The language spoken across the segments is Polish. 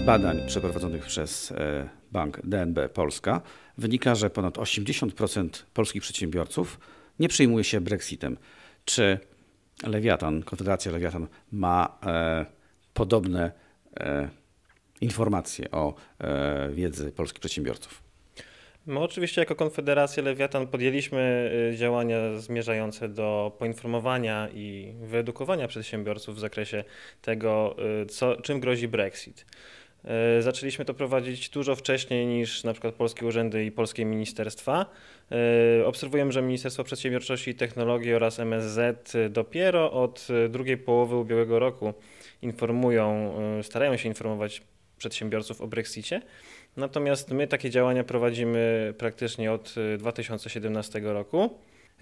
Z badań przeprowadzonych przez e, bank DNB Polska wynika, że ponad 80% polskich przedsiębiorców nie przyjmuje się Brexitem. Czy Lewiatan, Konfederacja Lewiatan ma e, podobne e, informacje o e, wiedzy polskich przedsiębiorców? My oczywiście jako Konfederacja Lewiatan podjęliśmy e, działania zmierzające do poinformowania i wyedukowania przedsiębiorców w zakresie tego, e, co, czym grozi Brexit. E, zaczęliśmy to prowadzić dużo wcześniej niż na przykład polskie urzędy i polskie ministerstwa. E, obserwujemy, że Ministerstwo Przedsiębiorczości i Technologii oraz MSZ e, dopiero od drugiej połowy ubiegłego roku informują, starają się informować przedsiębiorców o Brexicie. Natomiast my takie działania prowadzimy praktycznie od 2017 roku.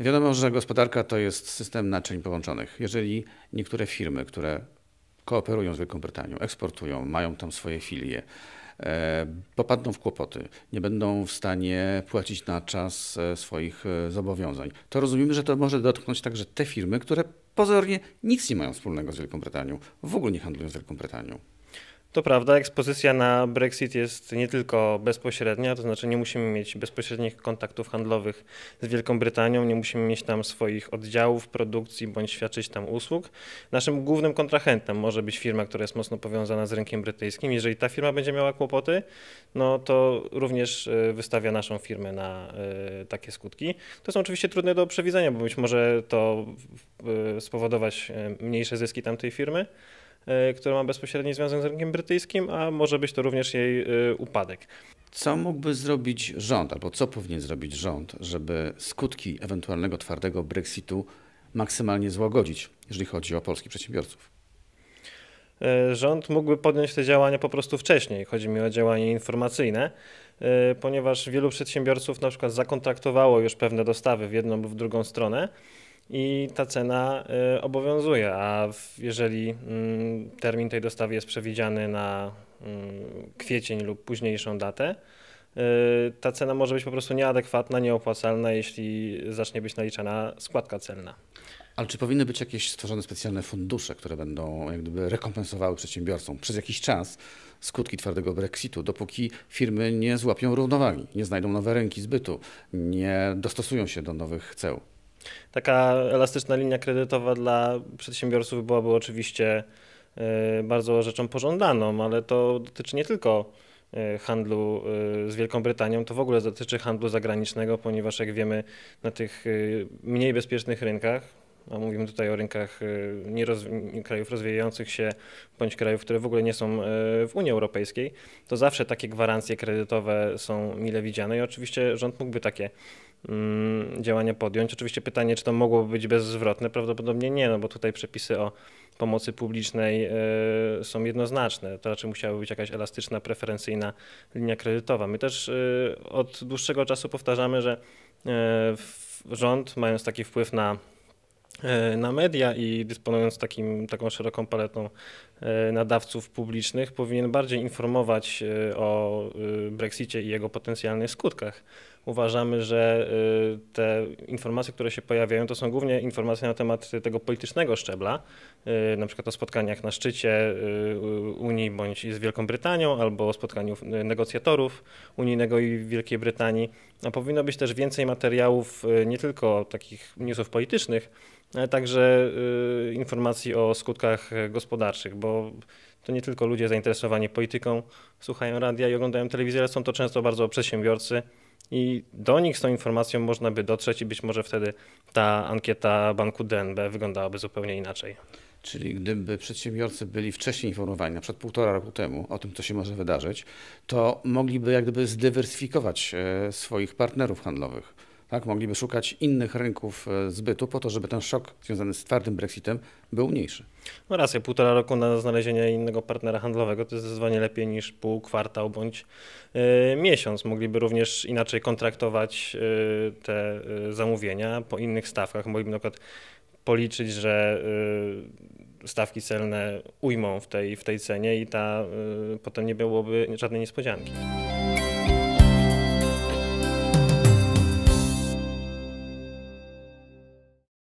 Wiadomo, że gospodarka to jest system naczyń połączonych. Jeżeli niektóre firmy, które kooperują z Wielką Brytanią, eksportują, mają tam swoje filie e, popadną w kłopoty, nie będą w stanie płacić na czas e, swoich e, zobowiązań. To rozumiemy, że to może dotknąć także te firmy, które pozornie nic nie mają wspólnego z Wielką Brytanią, w ogóle nie handlują z Wielką Brytanią. To prawda, ekspozycja na Brexit jest nie tylko bezpośrednia, to znaczy nie musimy mieć bezpośrednich kontaktów handlowych z Wielką Brytanią, nie musimy mieć tam swoich oddziałów produkcji bądź świadczyć tam usług. Naszym głównym kontrahentem może być firma, która jest mocno powiązana z rynkiem brytyjskim. Jeżeli ta firma będzie miała kłopoty, no to również e, wystawia naszą firmę na e, takie skutki. To są oczywiście trudne do przewidzenia, bo być może to e, spowodować mniejsze zyski tamtej firmy E, która ma bezpośredni związek z rynkiem brytyjskim, a może być to również jej e, upadek. Co mógłby zrobić rząd, albo co powinien zrobić rząd, żeby skutki ewentualnego twardego Brexitu maksymalnie złagodzić, jeżeli chodzi o polskich przedsiębiorców? E, rząd mógłby podjąć te działania po prostu wcześniej. Chodzi mi o działania informacyjne, ponieważ wielu przedsiębiorców na przykład zakontraktowało już pewne dostawy w jedną lub w drugą stronę i ta cena y, obowiązuje, a jeżeli mm, termin tej dostawy jest przewidziany na mm, kwiecień lub późniejszą datę, y, ta cena może być po prostu nieadekwatna, nieopłacalna, jeśli zacznie być naliczana składka celna. Ale czy powinny być jakieś stworzone specjalne fundusze, które będą jak gdyby rekompensowały przedsiębiorcom przez jakiś czas skutki twardego Brexitu, dopóki firmy nie złapią równowagi, nie znajdą nowe ręki zbytu, nie dostosują się do nowych ceł? Taka elastyczna linia kredytowa dla przedsiębiorców byłaby oczywiście e, bardzo rzeczą pożądaną, ale to dotyczy nie tylko e, handlu e, z Wielką Brytanią, to w ogóle dotyczy handlu zagranicznego, ponieważ jak wiemy, na tych mniej bezpiecznych rynkach a no, mówimy tutaj o rynkach y, krajów rozwijających się bądź krajów, które w ogóle nie są y, w Unii Europejskiej, to zawsze takie gwarancje kredytowe są mile widziane i oczywiście rząd mógłby takie mm, działania podjąć. Oczywiście pytanie, czy to mogłoby być bezzwrotne, prawdopodobnie nie, no bo tutaj przepisy o pomocy publicznej y, są jednoznaczne. To raczej musiałaby być jakaś elastyczna, preferencyjna linia kredytowa. My też od dłuższego czasu powtarzamy, że rząd, mając taki wpływ na E, na media i dysponując takim, taką szeroką paletą E, nadawców publicznych powinien bardziej informować e, o e, Brexicie i jego potencjalnych skutkach. Uważamy, że te informacje, które się pojawiają, to są głównie informacje na temat tego politycznego szczebla, na przykład o spotkaniach na szczycie Unii bądź z Wielką Brytanią, albo o spotkaniu negocjatorów unijnego i Wielkiej Brytanii. A powinno być też więcej materiałów, nie tylko takich newsów politycznych, ale także informacji o skutkach gospodarczych, bo bo to nie tylko ludzie zainteresowani polityką słuchają radia i oglądają telewizję, ale są to często bardzo przedsiębiorcy i do nich z tą informacją można by dotrzeć i być może wtedy ta ankieta banku DNB wyglądałaby zupełnie inaczej. Czyli gdyby przedsiębiorcy byli wcześniej informowani, na przykład półtora roku temu, o tym, co się może wydarzyć, to mogliby jak gdyby zdywersyfikować e, swoich partnerów handlowych. Tak? Mogliby szukać innych rynków e, zbytu po to, żeby ten szok związany z twardym Brexitem był mniejszy. No ja półtora roku na znalezienie innego partnera handlowego to jest zdecydowanie lepiej niż pół kwartał bądź e, miesiąc. Mogliby również inaczej kontraktować e, te zamówienia po innych stawkach. Mogliby na przykład policzyć, że stawki celne ujmą w tej, w tej cenie i ta, potem nie byłoby żadnej niespodzianki.